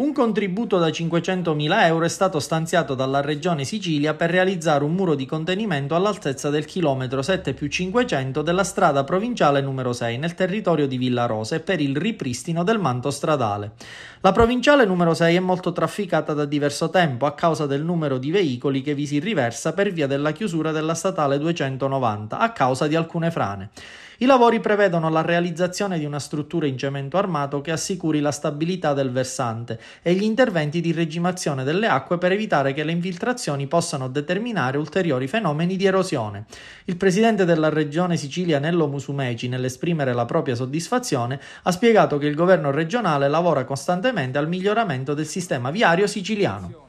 Un contributo da 500.000 euro è stato stanziato dalla Regione Sicilia per realizzare un muro di contenimento all'altezza del chilometro 7 più 500 della strada provinciale numero 6 nel territorio di Villa Rosa e per il ripristino del manto stradale. La provinciale numero 6 è molto trafficata da diverso tempo a causa del numero di veicoli che vi si riversa per via della chiusura della statale 290 a causa di alcune frane. I lavori prevedono la realizzazione di una struttura in cemento armato che assicuri la stabilità del versante e gli interventi di regimazione delle acque per evitare che le infiltrazioni possano determinare ulteriori fenomeni di erosione. Il presidente della regione Sicilia Nello Musumeci, nell'esprimere la propria soddisfazione, ha spiegato che il governo regionale lavora costantemente al miglioramento del sistema viario siciliano.